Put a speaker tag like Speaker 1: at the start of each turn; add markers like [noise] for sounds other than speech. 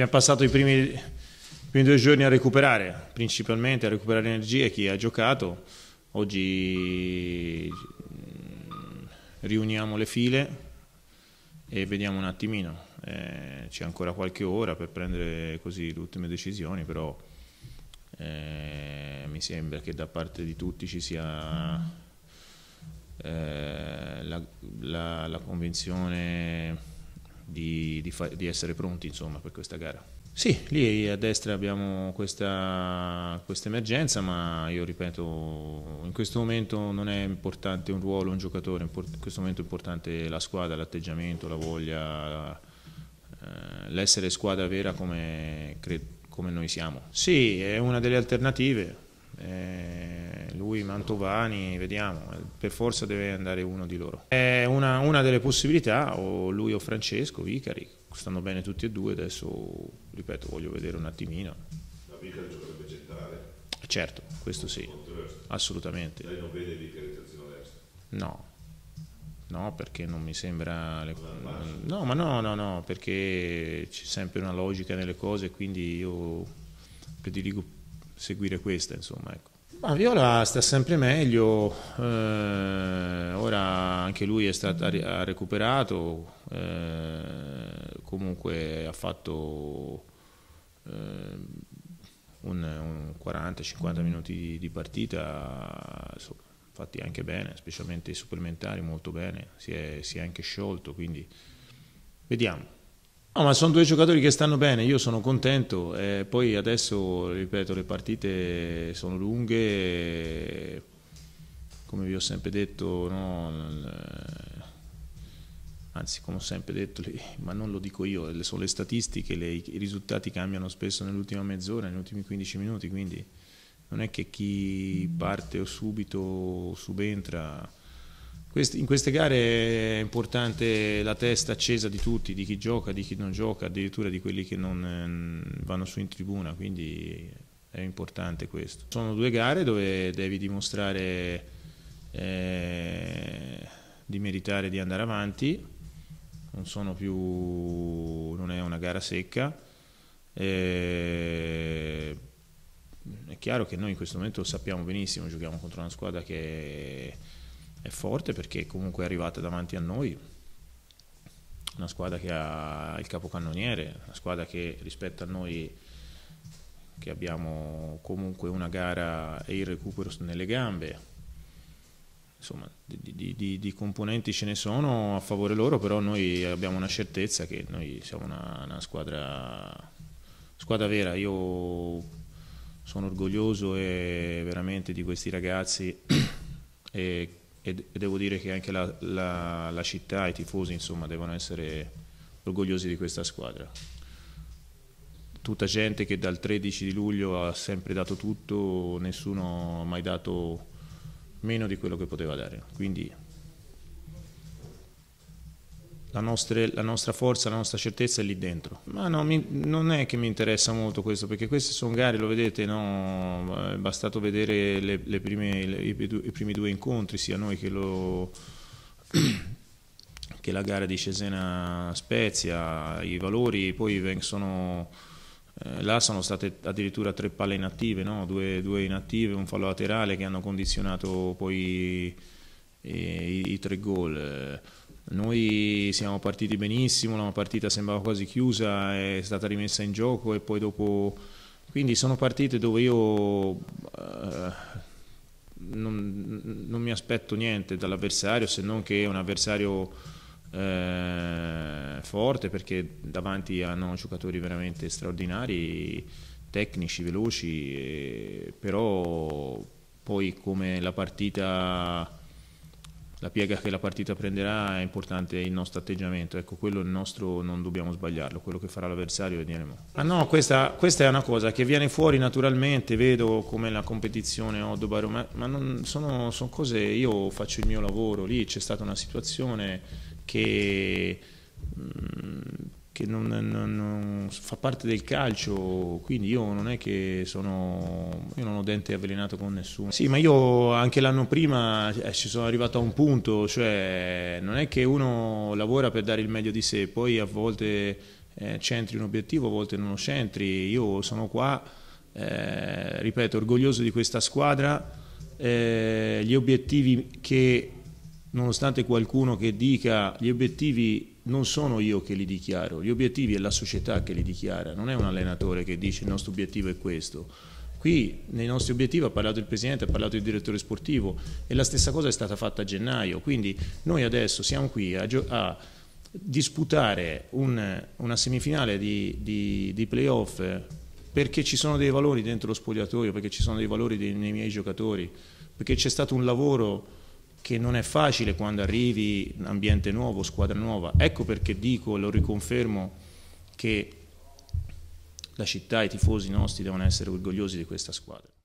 Speaker 1: abbiamo passato i primi, i primi due giorni a recuperare, principalmente a recuperare energie, chi ha giocato, oggi mm, riuniamo le file e vediamo un attimino, eh, c'è ancora qualche ora per prendere così le ultime decisioni, però eh, mi sembra che da parte di tutti ci sia eh, la, la, la convinzione di, di, fa- di essere pronti insomma, per questa gara. Sì, lì a destra abbiamo questa, emergenza, ma io ripeto, in questo momento non è importante un ruolo, un giocatore, in questo momento è importante la squadra, l'atteggiamento, la voglia, eh, l'essere squadra vera come, come, noi siamo. Sì, è una delle alternative, eh, lui Mantovani, vediamo, per forza deve andare uno di loro. È una, una delle possibilità, o lui o Francesco, Vicari, stanno bene tutti e due, adesso ripeto voglio vedere un attimino. La Vicari giocherebbe centrale? Certo, questo sì, assolutamente. Lei non vede Vicari terzino destro? No, no perché non mi sembra... Le... No, ma no, no, no, perché c'è sempre una logica nelle cose, quindi io prediligo seguire questa, insomma, ecco. Ma Viola sta sempre meglio, eh, ora anche lui stato, ha recuperato, eh, comunque ha fatto eh, un, un 40-50 minuti di, di partita, insomma, fatti anche bene, specialmente i supplementari molto bene, si è, si è anche sciolto, quindi vediamo. No, ma sono due giocatori che stanno bene, io sono contento. Eh, poi adesso, ripeto, le partite sono lunghe. come vi ho sempre detto, no, eh, anzi come ho sempre detto, ma non lo dico io, sono le statistiche, le, i risultati cambiano spesso nell'ultima mezz'ora, negli ultimi 15 minuti, quindi non è che chi parte o subito o subentra in queste gare è importante la testa accesa di tutti, di chi gioca, di chi non gioca, addirittura di quelli che non ehm, vanno su in tribuna, quindi è importante questo. Sono due gare dove devi dimostrare eh, di meritare di andare avanti, non, più, non è una gara secca. Eh, è chiaro che noi in questo momento lo sappiamo benissimo, giochiamo contro una squadra che È, è forte perché comunque è arrivata davanti a noi una squadra che ha il capocannoniere, una squadra che rispetto a noi che abbiamo comunque una gara e il recupero nelle gambe, insomma di, di, di, di, componenti ce ne sono a favore loro, però noi abbiamo una certezza che noi siamo una, una squadra, squadra vera, io sono orgoglioso e eh, veramente di questi ragazzi [clears throat] e e devo dire che anche la, la, la città e i tifosi insomma, devono essere orgogliosi di questa squadra. Tutta gente che dal 13 di luglio ha sempre dato tutto, nessuno ha mai dato meno di quello che poteva dare. Quindi la, nostre, la, nostra forza, la nostra certezza è lì dentro. Ma no, mi, non è che mi interessa molto questo, perché queste sono gare, lo vedete, no? è bastato vedere le, le prime, le, i, i, primi due incontri, sia noi che, lo, [clears throat] che la gara di Cesena-Spezia, i valori poi sono... Eh, là sono state addirittura tre palle inattive, no? due, due inattive, un fallo laterale che hanno condizionato poi i, eh, i, i tre gol. Noi siamo partiti benissimo, la partita sembrava quasi chiusa, è stata rimessa in gioco e poi dopo... Quindi sono partite dove io uh, non, non, mi aspetto niente dall'avversario se non che è un avversario eh, forte perché davanti hanno giocatori veramente straordinari, tecnici, veloci, eh, però poi come la partita la piega che la partita prenderà è importante il nostro atteggiamento, ecco quello il nostro non dobbiamo sbagliarlo, quello che farà l'avversario vedremo. Ma ah no, questa, questa, è una cosa che viene fuori naturalmente, vedo come la competizione Oddo Baro, ma, ma non, sono, sono cose, io faccio il mio lavoro, lì c'è stata una situazione che... Mh, mm, che non, non, non, fa parte del calcio, quindi io non è che sono, io non ho dente avvelenato con nessuno. Sì, ma io anche l'anno prima eh, ci sono arrivato a un punto, cioè non è che uno lavora per dare il meglio di sé, poi a volte eh, centri un obiettivo, a volte non lo centri, io sono qua, eh, ripeto, orgoglioso di questa squadra, eh, gli obiettivi che nonostante qualcuno che dica gli obiettivi non sono io che li dichiaro, gli obiettivi è la società che li dichiara, non è un allenatore che dice il nostro obiettivo è questo. Qui nei nostri obiettivi ha parlato il Presidente, ha parlato il direttore sportivo e la stessa cosa è stata fatta a gennaio, quindi noi adesso siamo qui a, a disputare un, una semifinale di, di, di playoff perché ci sono dei valori dentro lo spogliatoio, perché ci sono dei valori dei, nei miei giocatori, perché c'è stato un lavoro che non è facile quando arrivi in ambiente nuovo, squadra nuova. Ecco perché dico, e lo riconfermo, che la città e i tifosi nostri devono essere orgogliosi di questa squadra.